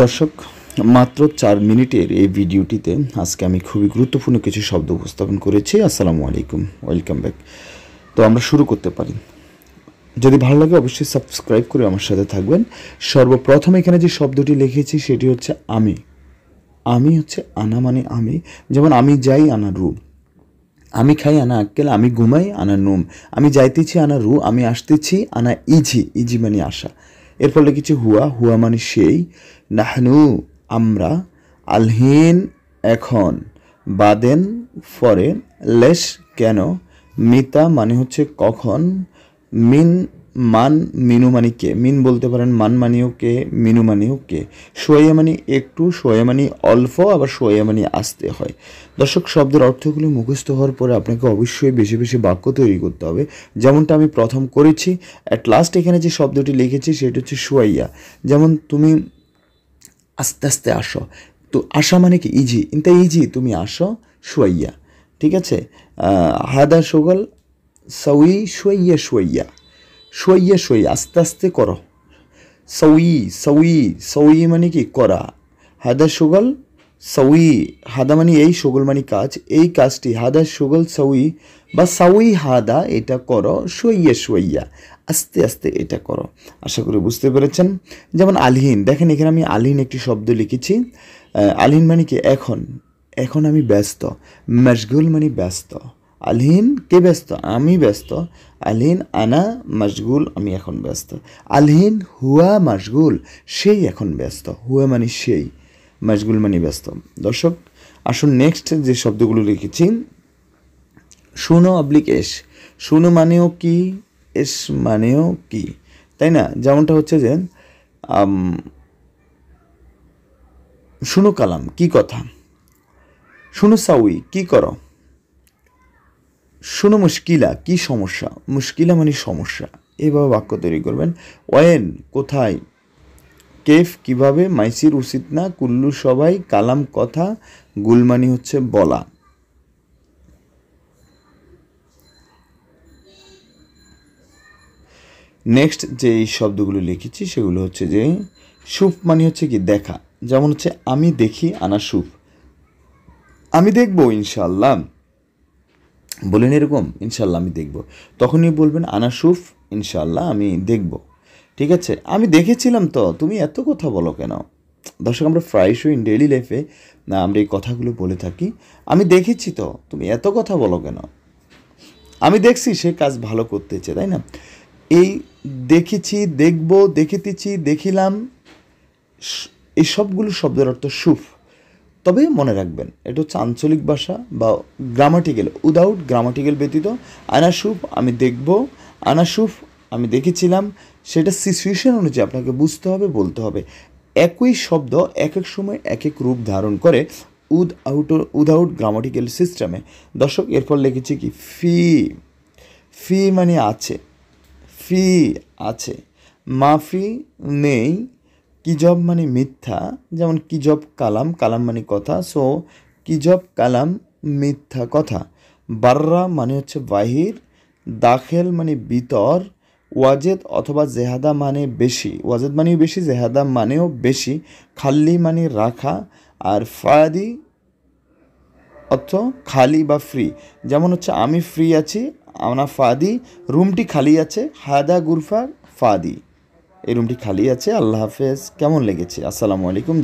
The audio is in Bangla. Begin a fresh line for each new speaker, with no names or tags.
দর্শক মাত্র চার মিনিটের এই ভিডিওটিতে আজকে আমি খুবই গুরুত্বপূর্ণ কিছু শব্দ উপস্থাপন করেছি আসসালামু আলাইকুম ওয়েলকাম ব্যাক তো আমরা শুরু করতে পারি যদি ভালো লাগে অবশ্যই সাবস্ক্রাইব করে আমার সাথে থাকবেন সর্বপ্রথম এখানে যে শব্দটি লিখেছি সেটি হচ্ছে আমি আমি হচ্ছে আনা মানে আমি যেমন আমি যাই আনা রু আমি খাই আনা আক্কেল আমি ঘুমাই আনা নুম আমি যাইতেছি আনা রু আমি আসতেছি আনা ইজি ইজি মানে আসা এর ফলে কিছু হুয়া হুয়া মানে সেই নাহনু আমরা আলহীন এখন বাদেন ফরে লেস কেন মিতা মানে হচ্ছে কখন মিন মান মিনু মানি কে মিন বলতে পারেন মান মানিও কে মিনু মানিও কে সোয়া মানে একটু সোয়া মানে অল্প আবার সোয়া মানে আসতে হয় দর্শক শব্দের অর্থগুলি মুখস্থ হওয়ার পরে আপনাকে অবশ্যই বেশি বেশি বাক্য তৈরি করতে হবে যেমনটা আমি প্রথম করেছি অ্যাট লাস্ট এখানে যে শব্দটি লিখেছি সেটি হচ্ছে সোয়াইয়া যেমন তুমি আস্তে আস্তে আসো তো আসা মানে কি ইজি ইনতে ইজি তুমি আসো শুয়াইয়া ঠিক আছে হাদা সুগল সউই শুয়াইয়া শুয়াইয়া শুয়াইয়া শুয়াই আস্তে আস্তে করো সউই সউই সউই মানে কি করা হাদা সুগল সউই হাদা মানে এই সুগল মানে কাজ এই কাজটি হাদা সুগল সউই বা সাউই হাদা এটা করো শুয়াইয়া শুয়াইয়া আস্তে আস্তে এটা করো আশা করি বুঝতে পেরেছেন যেমন আলহীন দেখেন এখানে আমি আলহীন একটি শব্দ লিখেছি আলহীন মানে কি এখন এখন আমি ব্যস্ত মশগুল মানে ব্যস্ত আলহীন কে ব্যস্ত আমি ব্যস্ত আলহীন আনা মশগুল আমি এখন ব্যস্ত আলহীন হুয়া মশগুল সেই এখন ব্যস্ত হুয়া মানে সেই মশগুল মানে ব্যস্ত দর্শক আসুন নেক্সট যে শব্দগুলো লিখেছি শুনো অবলিক এস শুনো মানেও কি এস মানেও কি তাই না যেমনটা হচ্ছে যে শুনো কালাম কি কথা শুনো সাউই কি করো শুনো মুশকিলা কি সমস্যা মুশকিলা মানে সমস্যা এভাবে বাক্য তৈরি করবেন ওয়েন কোথায় কেফ কিভাবে মাইসির উচিত না কুল্লু সবাই কালাম কথা গুলমানি হচ্ছে বলা নেক্সট যে শব্দগুলো লিখেছি সেগুলো হচ্ছে যে সুপ মানে হচ্ছে কি দেখা যেমন হচ্ছে আমি দেখি আনা সুপ আমি দেখব ইনশাল্লাহ বলেন এরকম ইনশাল্লাহ আমি দেখব তখনই বলবেন আনা সুফ ইনশাল্লাহ আমি দেখব ঠিক আছে আমি দেখেছিলাম তো তুমি এত কথা বলো কেন দর্শক আমরা ফ্রাইশ ইন ডেইলি লাইফে আমরা এই কথাগুলো বলে থাকি আমি দেখেছি তো তুমি এত কথা বলো কেন আমি দেখছি সে কাজ ভালো করতেছে তাই না এই দেখেছি দেখব দেখিতেছি দেখিলাম এই সবগুলো শব্দের অর্থ সুফ তবে মনে রাখবেন এটা হচ্ছে আঞ্চলিক ভাষা বা গ্রামাটিক্যাল উদাউট গ্রামাটিক্যাল ব্যতীত আনাসুফ আমি দেখব আনাসুফ আমি দেখেছিলাম সেটা সিচুয়েশন অনুযায়ী আপনাকে বুঝতে হবে বলতে হবে একই শব্দ এক এক সময় এক এক রূপ ধারণ করে উদ আউট উদাউট গ্রামাটিক্যাল সিস্টেমে দর্শক এরপর লিখেছি কি ফি ফি মানে আছে ফি আছে মাফি নেই কিজব মানে মিথ্যা যেমন কিজব কালাম কালাম মানে কথা সো কিজব কালাম মিথ্যা কথা বাররা মানে হচ্ছে বাহির দাখেল মানে বিতর ওয়াজেদ অথবা জেহাদা মানে বেশি ওয়াজেদ মানেও বেশি জেহাদা মানেও বেশি খাল্লি মানে রাখা আর ফায়াদি অর্থ খালি বা ফ্রি যেমন হচ্ছে আমি ফ্রি আছি আমরা ফাদি রুমটি খালি আছে হায়দা গুরফার ফাদি এই রুমটি খালি আছে আল্লাহ হাফেজ কেমন লেগেছে আসসালামু আলাইকুম